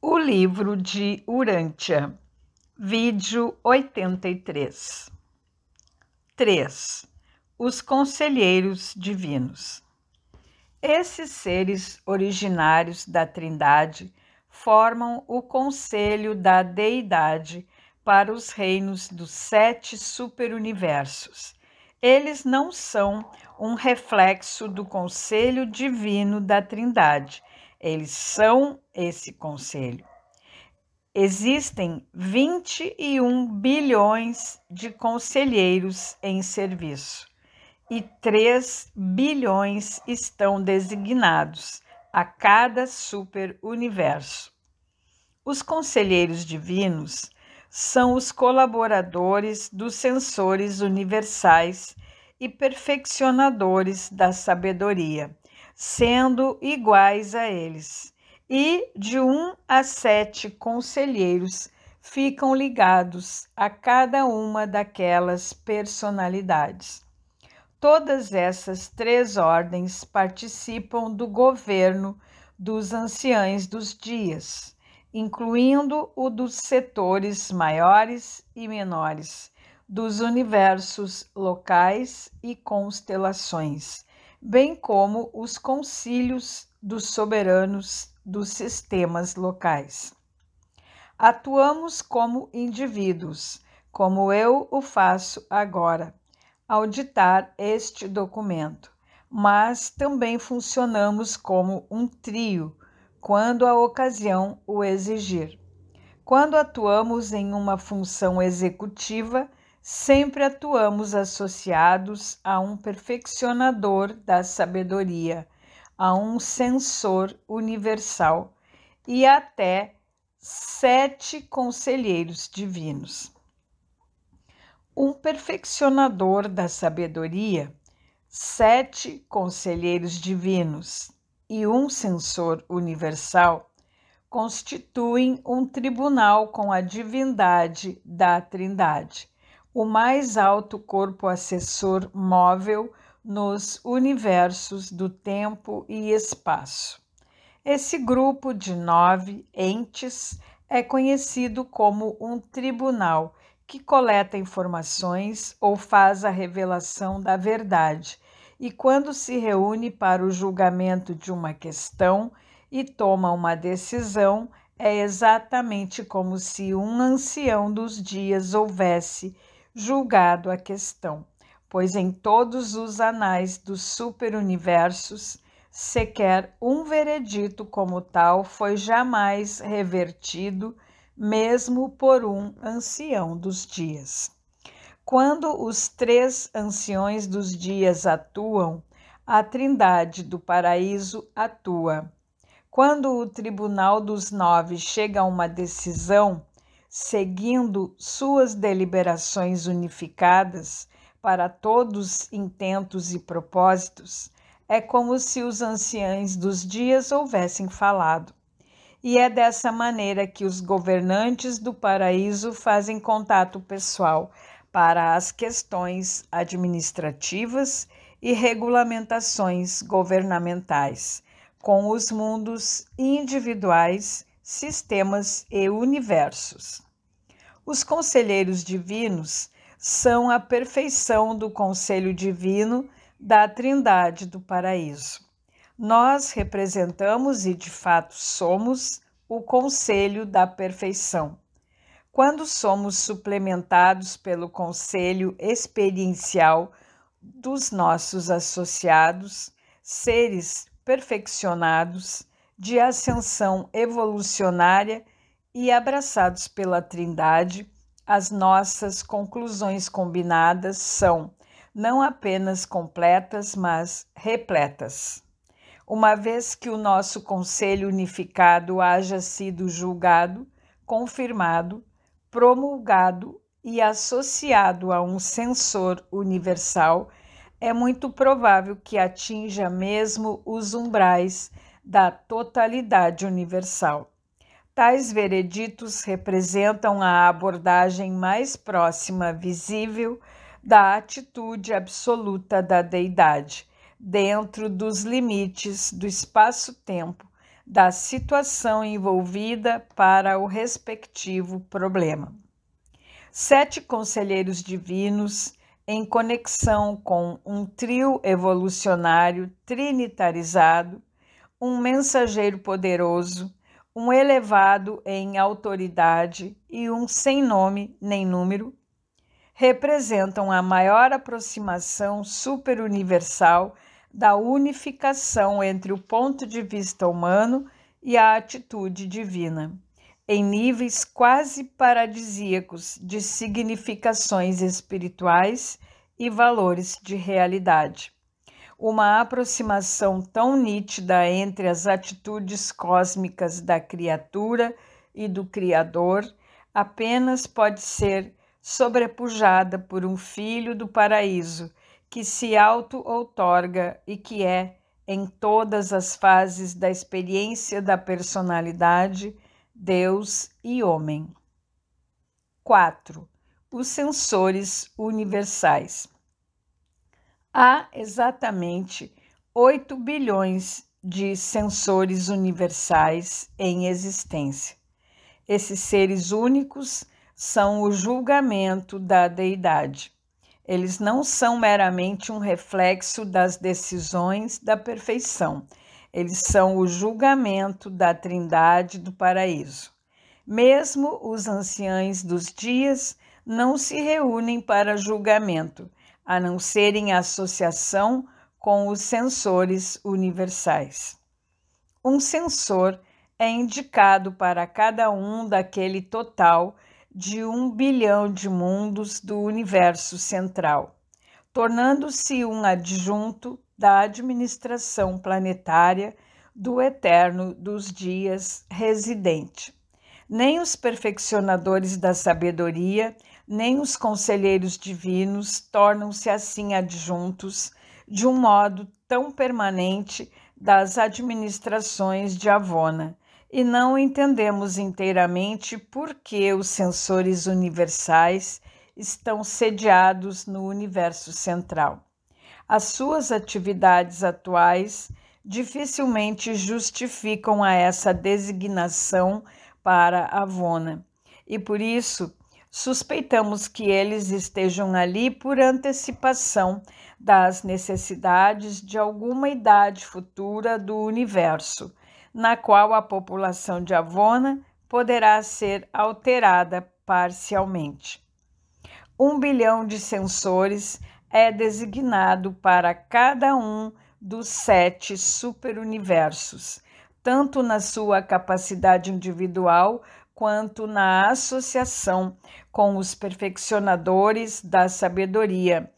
O livro de Urântia, vídeo 83. 3. Os conselheiros divinos. Esses seres originários da Trindade formam o conselho da deidade para os reinos dos sete superuniversos. Eles não são um reflexo do conselho divino da Trindade, eles são esse conselho. Existem 21 bilhões de conselheiros em serviço e 3 bilhões estão designados a cada superuniverso. Os conselheiros divinos são os colaboradores dos sensores universais e perfeccionadores da sabedoria sendo iguais a eles. E de um a sete conselheiros ficam ligados a cada uma daquelas personalidades. Todas essas três ordens participam do governo dos anciães dos dias, incluindo o dos setores maiores e menores, dos universos locais e constelações bem como os concílios dos soberanos dos sistemas locais. Atuamos como indivíduos, como eu o faço agora, ao ditar este documento, mas também funcionamos como um trio, quando a ocasião o exigir. Quando atuamos em uma função executiva, sempre atuamos associados a um perfeccionador da sabedoria, a um censor universal e até sete conselheiros divinos. Um perfeccionador da sabedoria, sete conselheiros divinos e um censor universal constituem um tribunal com a divindade da Trindade o mais alto corpo assessor móvel nos universos do tempo e espaço. Esse grupo de nove entes é conhecido como um tribunal que coleta informações ou faz a revelação da verdade, e quando se reúne para o julgamento de uma questão e toma uma decisão, é exatamente como se um ancião dos dias houvesse julgado a questão, pois em todos os anais dos superuniversos, sequer um veredito como tal foi jamais revertido, mesmo por um ancião dos dias. Quando os três anciões dos dias atuam, a trindade do paraíso atua. Quando o tribunal dos nove chega a uma decisão, seguindo suas deliberações unificadas para todos intentos e propósitos, é como se os anciães dos dias houvessem falado. E é dessa maneira que os governantes do paraíso fazem contato pessoal para as questões administrativas e regulamentações governamentais com os mundos individuais, sistemas e universos. Os conselheiros divinos são a perfeição do conselho divino da Trindade do Paraíso. Nós representamos e de fato somos o conselho da perfeição. Quando somos suplementados pelo conselho experiencial dos nossos associados, seres perfeccionados de ascensão evolucionária e, abraçados pela Trindade, as nossas conclusões combinadas são não apenas completas, mas repletas. Uma vez que o nosso Conselho Unificado haja sido julgado, confirmado, promulgado e associado a um sensor universal, é muito provável que atinja mesmo os umbrais da totalidade universal. Tais vereditos representam a abordagem mais próxima visível da atitude absoluta da deidade, dentro dos limites do espaço-tempo, da situação envolvida para o respectivo problema. Sete conselheiros divinos, em conexão com um trio evolucionário trinitarizado, um mensageiro poderoso um elevado em autoridade e um sem nome nem número, representam a maior aproximação superuniversal da unificação entre o ponto de vista humano e a atitude divina, em níveis quase paradisíacos de significações espirituais e valores de realidade uma aproximação tão nítida entre as atitudes cósmicas da criatura e do Criador apenas pode ser sobrepujada por um filho do paraíso que se auto-outorga e que é, em todas as fases da experiência da personalidade, Deus e homem. 4. Os sensores universais há exatamente 8 bilhões de sensores universais em existência. Esses seres únicos são o julgamento da deidade. Eles não são meramente um reflexo das decisões da perfeição. Eles são o julgamento da trindade do paraíso. Mesmo os anciães dos dias não se reúnem para julgamento, a não ser em associação com os sensores universais. Um sensor é indicado para cada um daquele total de um bilhão de mundos do universo central, tornando-se um adjunto da administração planetária do eterno dos dias residente. Nem os perfeccionadores da sabedoria nem os conselheiros divinos tornam-se assim adjuntos de um modo tão permanente das administrações de Avona, e não entendemos inteiramente por que os sensores universais estão sediados no universo central. As suas atividades atuais dificilmente justificam a essa designação para Avona, e por isso suspeitamos que eles estejam ali por antecipação das necessidades de alguma idade futura do universo, na qual a população de Avona poderá ser alterada parcialmente. Um bilhão de sensores é designado para cada um dos sete superuniversos, tanto na sua capacidade individual quanto na associação com os perfeccionadores da sabedoria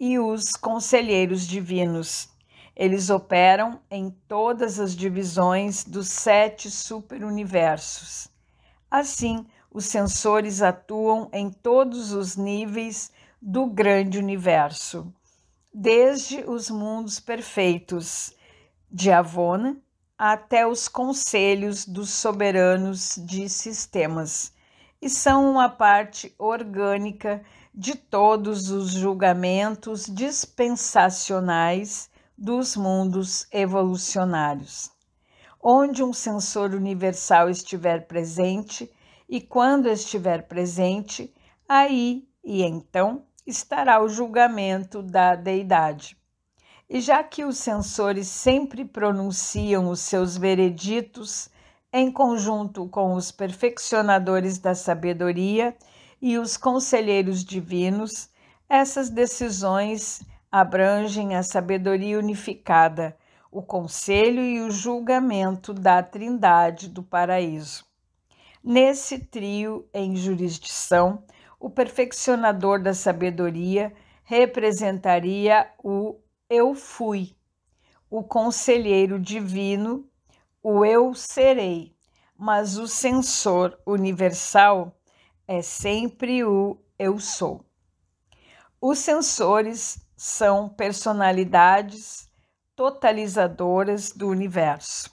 e os conselheiros divinos. Eles operam em todas as divisões dos sete superuniversos. Assim, os sensores atuam em todos os níveis do grande universo, desde os mundos perfeitos de Avona, até os conselhos dos soberanos de sistemas e são uma parte orgânica de todos os julgamentos dispensacionais dos mundos evolucionários. Onde um sensor universal estiver presente e quando estiver presente, aí e então estará o julgamento da deidade. E já que os censores sempre pronunciam os seus vereditos em conjunto com os perfeccionadores da sabedoria e os conselheiros divinos, essas decisões abrangem a sabedoria unificada, o conselho e o julgamento da Trindade do Paraíso. Nesse trio em jurisdição, o perfeccionador da sabedoria representaria o eu fui, o conselheiro divino, o eu serei, mas o censor universal é sempre o eu sou. Os censores são personalidades totalizadoras do universo.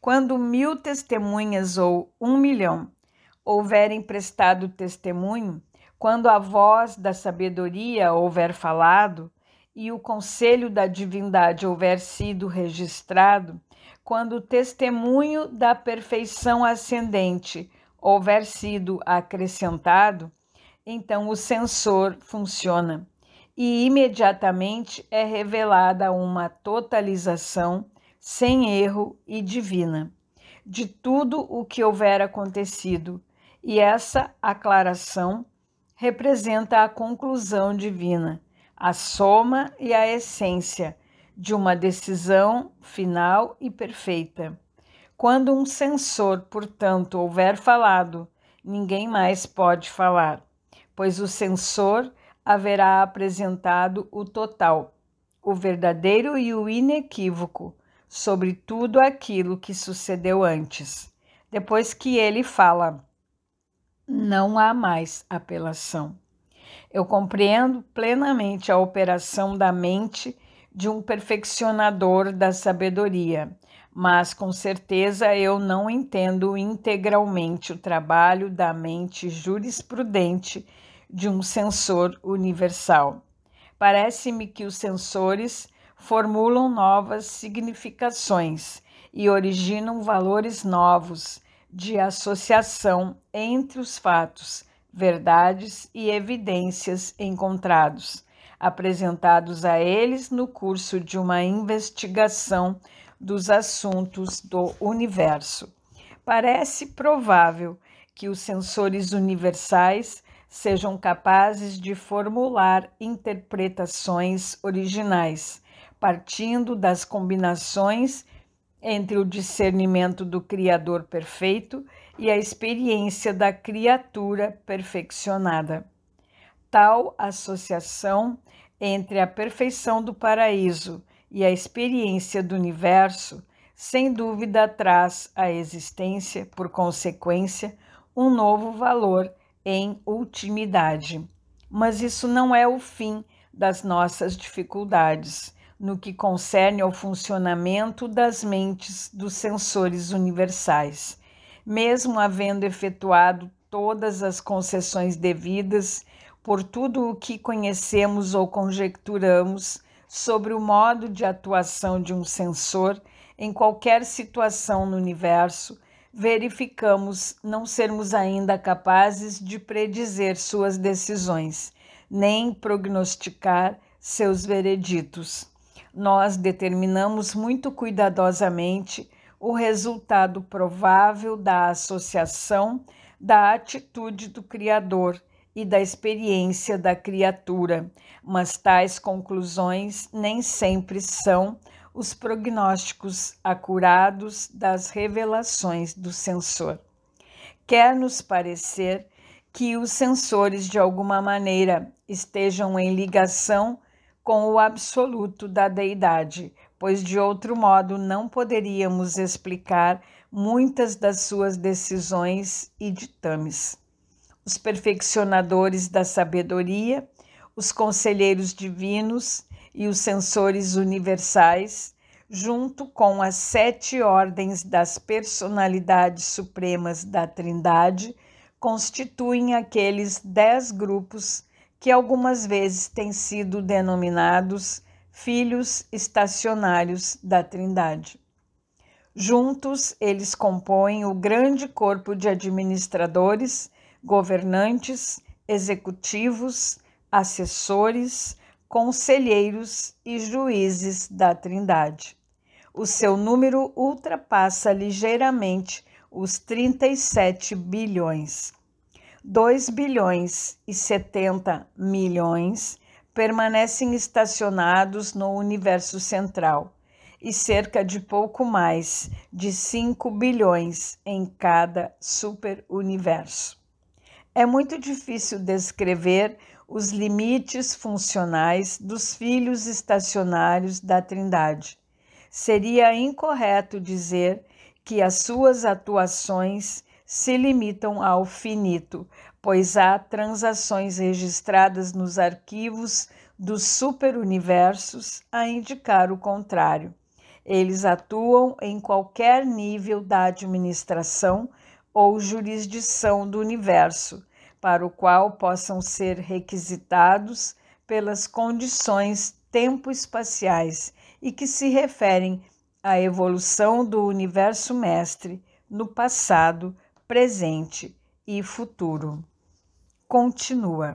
Quando mil testemunhas ou um milhão houverem prestado testemunho, quando a voz da sabedoria houver falado, e o conselho da divindade houver sido registrado, quando o testemunho da perfeição ascendente houver sido acrescentado, então o sensor funciona e imediatamente é revelada uma totalização sem erro e divina de tudo o que houver acontecido, e essa aclaração representa a conclusão divina a soma e a essência de uma decisão final e perfeita. Quando um censor, portanto, houver falado, ninguém mais pode falar, pois o censor haverá apresentado o total, o verdadeiro e o inequívoco, sobre tudo aquilo que sucedeu antes. Depois que ele fala, não há mais apelação. Eu compreendo plenamente a operação da mente de um perfeccionador da sabedoria, mas com certeza eu não entendo integralmente o trabalho da mente jurisprudente de um sensor universal. Parece-me que os sensores formulam novas significações e originam valores novos de associação entre os fatos verdades e evidências encontrados, apresentados a eles no curso de uma investigação dos assuntos do universo. Parece provável que os sensores universais sejam capazes de formular interpretações originais, partindo das combinações entre o discernimento do Criador perfeito e a experiência da criatura perfeccionada. Tal associação entre a perfeição do paraíso e a experiência do universo, sem dúvida, traz à existência, por consequência, um novo valor em ultimidade. Mas isso não é o fim das nossas dificuldades no que concerne ao funcionamento das mentes dos sensores universais mesmo havendo efetuado todas as concessões devidas por tudo o que conhecemos ou conjecturamos sobre o modo de atuação de um sensor em qualquer situação no universo, verificamos não sermos ainda capazes de predizer suas decisões, nem prognosticar seus vereditos. Nós determinamos muito cuidadosamente o resultado provável da associação da atitude do Criador e da experiência da criatura, mas tais conclusões nem sempre são os prognósticos acurados das revelações do sensor. Quer nos parecer que os sensores, de alguma maneira, estejam em ligação com o absoluto da deidade, pois de outro modo não poderíamos explicar muitas das suas decisões e ditames. Os perfeccionadores da sabedoria, os conselheiros divinos e os censores universais, junto com as sete ordens das personalidades supremas da Trindade, constituem aqueles dez grupos que algumas vezes têm sido denominados filhos estacionários da Trindade. Juntos, eles compõem o grande corpo de administradores, governantes, executivos, assessores, conselheiros e juízes da Trindade. O seu número ultrapassa ligeiramente os 37 bilhões. 2 bilhões e 70 milhões permanecem estacionados no universo central e cerca de pouco mais de 5 bilhões em cada superuniverso. É muito difícil descrever os limites funcionais dos filhos estacionários da Trindade. Seria incorreto dizer que as suas atuações se limitam ao finito, pois há transações registradas nos arquivos dos superuniversos a indicar o contrário. Eles atuam em qualquer nível da administração ou jurisdição do universo, para o qual possam ser requisitados pelas condições tempo-espaciais e que se referem à evolução do universo mestre no passado presente e futuro. Continua.